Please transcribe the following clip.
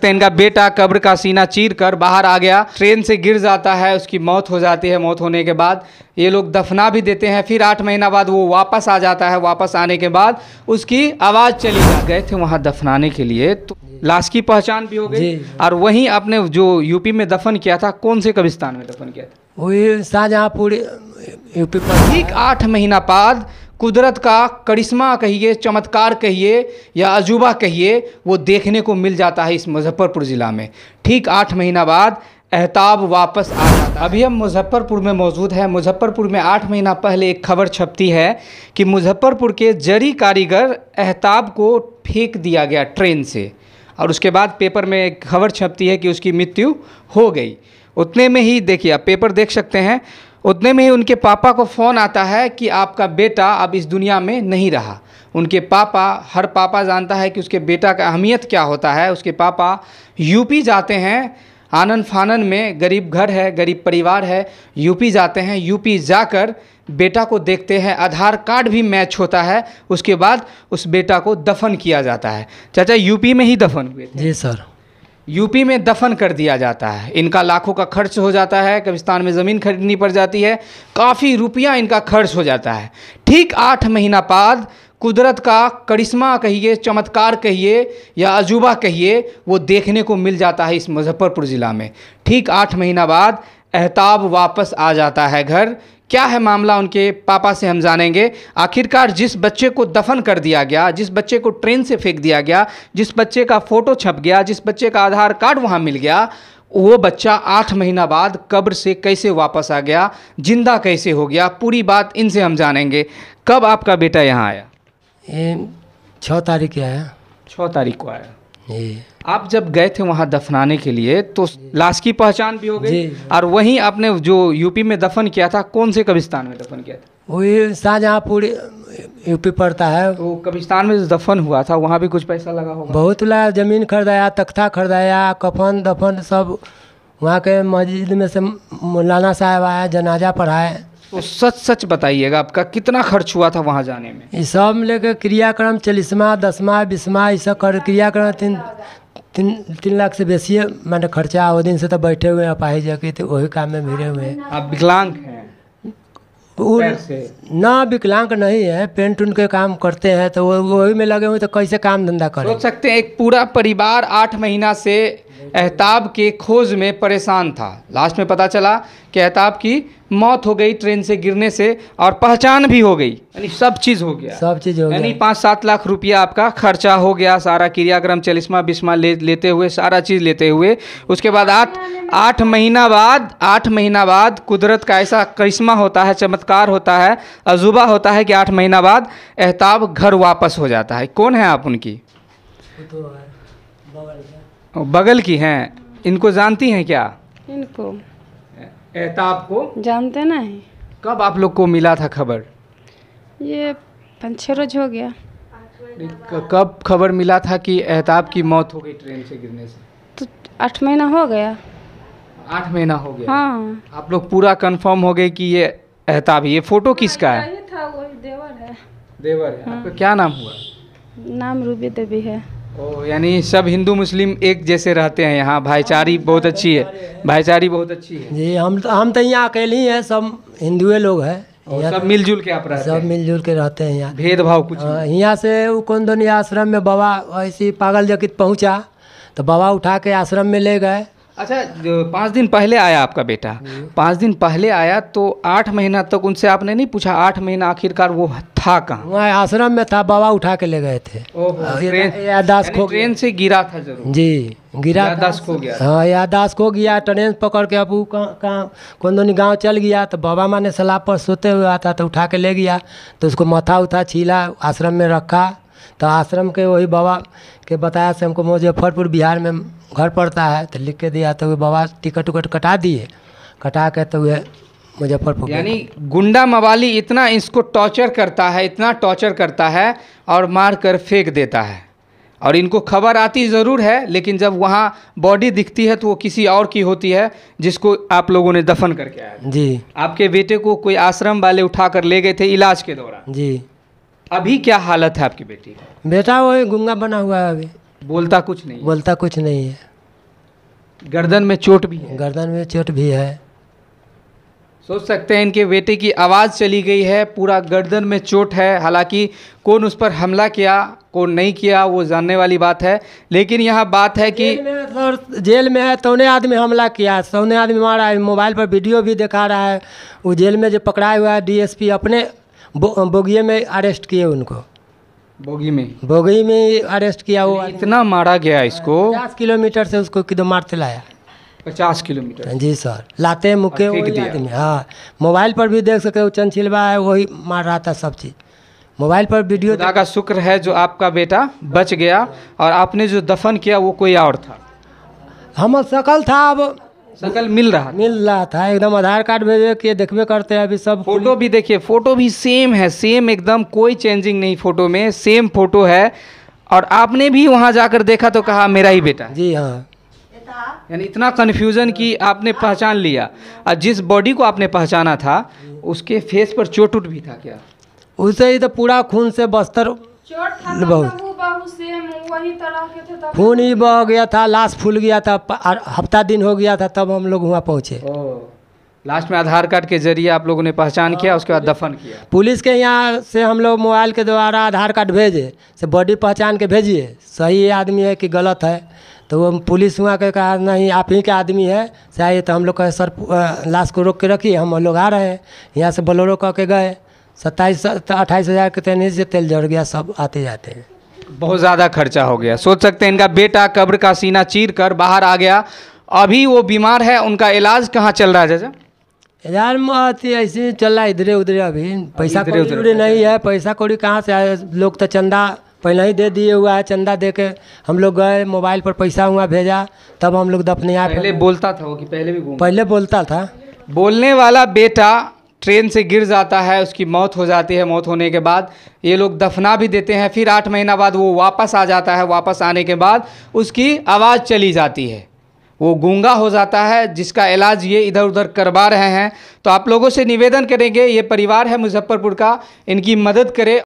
सकते हैं इनका बेटा कब्र का सीना चीर कर बाहर आ गया ट्रेन से गिर जाता है उसकी मौत हो जाती है मौत होने के बाद ये लोग दफना भी देते हैं फिर आठ महीना बाद वो वापस आ जाता है वापस आने के बाद उसकी आवाज़ चली जा गए थे वहाँ दफनाने के लिए तो लाश की पहचान भी हो गई और वहीं आपने जो यूपी में दफन किया था कौन से कब्रिस्तान में दफन किया था वही शाहजहाँपुर यूपी पर ठीक आठ महीना बाद कुदरत का करिश्मा कहिए चमत्कार कहिए या अजूबा कहिए वो देखने को मिल जाता है इस मुजफ्फरपुर ज़िला में ठीक आठ महीना बाद एहताब वापस आ जाता अभी हम मुजफ्फरपुर में मौजूद हैं मुजफ्फरपुर में आठ महीना पहले एक खबर छपती है कि मुजफ्फरपुर के जरी कारीगर एहताब को फेंक दिया गया ट्रेन से और उसके बाद पेपर में एक खबर छपती है कि उसकी मृत्यु हो गई उतने में ही देखिए आप पेपर देख सकते हैं उतने में ही उनके पापा को फ़ोन आता है कि आपका बेटा अब इस दुनिया में नहीं रहा उनके पापा हर पापा जानता है कि उसके बेटा का अहमियत क्या होता है उसके पापा यूपी जाते हैं आनंद फानन में गरीब घर है गरीब परिवार है यूपी जाते हैं यूपी जाकर बेटा को देखते हैं आधार कार्ड भी मैच होता है उसके बाद उस बेटा को दफन किया जाता है चाचा यूपी में ही दफन हुए थे जी सर यूपी में दफन कर दिया जाता है इनका लाखों का खर्च हो जाता है कब्रिस्तान में ज़मीन खरीदनी पड़ जाती है काफ़ी रुपया इनका खर्च हो जाता है ठीक आठ महीना बाद कुदरत का करिश्मा कहिए चमत्कार कहिए या अजूबा कहिए वो देखने को मिल जाता है इस मुजफ्फरपुर ज़िला में ठीक आठ महीना बाद एहताब वापस आ जाता है घर क्या है मामला उनके पापा से हम जानेंगे आखिरकार जिस बच्चे को दफन कर दिया गया जिस बच्चे को ट्रेन से फेंक दिया गया जिस बच्चे का फ़ोटो छप गया जिस बच्चे का आधार कार्ड वहाँ मिल गया वो बच्चा आठ महीना बाद कब्र से कैसे वापस आ गया जिंदा कैसे हो गया पूरी बात इनसे हम जानेंगे कब आपका बेटा यहाँ आया छः तारीख आया छः तारीख को आया आप जब गए थे वहाँ दफनाने के लिए तो लाश की पहचान भी हो गई और वहीं आपने जो यूपी में दफन किया था कौन से कब्रिस्तान में दफन किया था वही शाहजहाँपुर यूपी पड़ता है वो कब्रिस्तान में दफन हुआ था वहाँ भी कुछ पैसा लगा होगा बहुत लगा जमीन खरीदाया तख्ता खरीदाया कफन दफन सब वहाँ के मस्जिद में से मौलाना साहब आया जनाजा पढ़ाए तो सच सच बताइएगा आपका कितना खर्च हुआ था वहाँ जाने में ये सब में लेकर क्रियाक्रम चालीसवा दसवा बीसवा ये सब कर क्रियाक्रम तीन तीन तीन लाख से बेसी मैंने खर्चा वो दिन से तो बैठे हुए हैं पाही जाके तो वही काम में भिड़े हुए हैं आप विकलांग हैं ना विकलांग नहीं है पेंट उनके काम करते हैं तो वही में लगे हुए तो कैसे काम धंधा करें सोच सकते हैं एक पूरा परिवार आठ महीना से एहताब के खोज में परेशान था लास्ट में पता चला कि एहताब की मौत हो गई ट्रेन से गिरने से और पहचान भी हो गई यानी सब चीज़ हो गया सब चीज़ हो गया यानी पाँच सात लाख रुपया आपका खर्चा हो गया सारा क्रियाक्रम चलिस्मा बिस्मा ले लेते हुए सारा चीज़ लेते हुए उसके बाद आठ आठ महीना बाद आठ महीना बाद कुदरत का ऐसा करिश्मा होता है चमत्कार होता है अजूबा होता है कि आठ महीना बाद एहताब घर वापस हो जाता है कौन है आप उनकी तो है बगल की हैं इनको जानती हैं क्या इनको एहताब को जानते नहीं कब आप लोग को मिला था खबर ये पाँच छः रोज हो गया कब खबर मिला था कि एहताब की मौत हो गई ट्रेन से गिरने से तो आठ महीना हो गया आठ महीना हो गया हाँ आप लोग पूरा कंफर्म हो गए कि ये एहताब ये फोटो किसका है था वही देवर है देवर है हाँ। आपका क्या नाम हुआ नाम रूबी देवी है ओ यानी सब हिंदू मुस्लिम एक जैसे रहते हैं यहाँ भाईचारी हाँ, बहुत अच्छी है भाईचारी बहुत अच्छी है जी हम तो- हम तो यहाँ अकेले ही हैं सब हिंदुए लोग हैं सब मिलजुल के आप रहते सब मिलजुल के रहते हैं यहाँ भेदभाव कुछ हाँ, यहाँ से वो कोंदोनी आश्रम में बाबा ऐसी पागल जगत पहुँचा तो बाबा उठा के आश्रम में ले गए अच्छा जो पाँच दिन पहले आया आपका बेटा पाँच दिन पहले आया तो आठ महीना तक उनसे आपने नहीं पूछा आठ महीना आखिरकार वो था कहाँ वहाँ आश्रम में था बाबा उठा के ले गए थे हाँ, यादाश खो ट्रेन से गिरा था जरूर जी गिरा यादाश खो गया हाँ यादाश खो गया ट्रेन पकड़ के अब कहाँ कौन गाँव चल गया तो बाबा माँ ने सलाब पर सोते हुए आता तो उठा के ले गया तो उसको माथा उथा छीला आश्रम में रखा तो आश्रम के वही बाबा के बताया से हमको मुजफ्फरपुर बिहार में घर पड़ता है तो लिख के दिया तो वे बाबा टिकट उकट कटा दिए कटा के तो वे मुजफ्फरपुर यानी गुंडा मवाली इतना इसको टॉर्चर करता है इतना टॉर्चर करता है और मार कर फेंक देता है और इनको खबर आती ज़रूर है लेकिन जब वहाँ बॉडी दिखती है तो वो किसी और की होती है जिसको आप लोगों ने दफन करके आया जी आपके बेटे को कोई आश्रम वाले उठा कर ले गए थे इलाज के दौरान जी अभी क्या हालत है आपकी बेटी बेटा वही गुंगा बना हुआ है अभी बोलता कुछ नहीं बोलता कुछ नहीं है गर्दन में चोट भी है गर्दन में चोट भी है सोच सकते हैं इनके बेटे की आवाज़ चली गई है पूरा गर्दन में चोट है हालांकि कौन उस पर हमला किया कौन नहीं किया वो जानने वाली बात है लेकिन यहाँ बात है कि जेल में तो है तोने आदमी हमला किया सोने आदमी मारा है मोबाइल पर वीडियो भी दिखा रहा है वो जेल में जो पकड़ा हुआ है डीएसपी अपने बो, बोगिए में अरेस्ट किए उनको बोगी में बोगी में अरेस्ट किया वो इतना मारा गया इसको पचास किलोमीटर से उसको किधर मारते लाया पचास किलोमीटर जी सर लाते मुके हाँ मोबाइल पर भी देख सकते हो चंचिलवा है वही मार रहा था सब चीज़ मोबाइल पर वीडियो का शुक्र है जो आपका बेटा बच गया और आपने जो दफन किया वो कोई और था हम शकल था अब सकल मिल रहा मिल रहा था एकदम आधार कार्ड भेजे के देखबे करते हैं अभी सब फोटो भी देखिए फोटो भी सेम है सेम एकदम कोई चेंजिंग नहीं फोटो में सेम फोटो है और आपने भी वहाँ जाकर देखा तो कहा मेरा ही बेटा जी हाँ यानी इतना कन्फ्यूज़न कि आपने पहचान लिया और जिस बॉडी को आपने पहचाना था उसके फेस पर चोट उट भी था क्या उसे ही तो पूरा खून से बस्तर चोट था बहुत से वही तरह खून ही बह गया था लाश फूल गया था हफ्ता दिन हो गया था तब हम लोग वहाँ पहुँचे लास्ट में आधार कार्ड के जरिए आप लोगों ने पहचान किया हाँ, उसके बाद दफन किया पुलिस के यहाँ से हम लोग मोबाइल के द्वारा आधार कार्ड भेजे से बॉडी पहचान के भेजिए सही आदमी है कि गलत है तो वो पुलिस वहाँ के कहा नहीं आप ही के आदमी है चाहिए तो हम लोग कहे सर लाश को रोक के रखिए हम लोग आ रहे हैं यहाँ से बोलोरो कह के गए सत्ताईस अट्ठाईस हज़ार के तेने से तेल जड़ गया सब आते जाते हैं बहुत ज़्यादा खर्चा हो गया सोच सकते हैं इनका बेटा कब्र का सीना चीर कर बाहर आ गया अभी वो बीमार है उनका इलाज कहाँ चल रहा है चाचा यार ऐसे चल रहा है इधरे उधरे अभी पैसा इधरे नहीं है पैसा कौड़ी कहाँ से आए लोग तो चंदा पहले ही दे दिए हुआ है चंदा दे के हम लोग गए मोबाइल पर पैसा हुआ भेजा तब हम लोग आए पहले बोलता था वो कि पहले भी पहले बोलता था बोलने वाला बेटा ट्रेन से गिर जाता है उसकी मौत हो जाती है मौत होने के बाद ये लोग दफना भी देते हैं फिर आठ महीना बाद वो वापस आ जाता है वापस आने के बाद उसकी आवाज़ चली जाती है वो गूंगा हो जाता है जिसका इलाज ये इधर उधर करवा रहे हैं तो आप लोगों से निवेदन करेंगे ये परिवार है मुजफ्फरपुर का इनकी मदद करें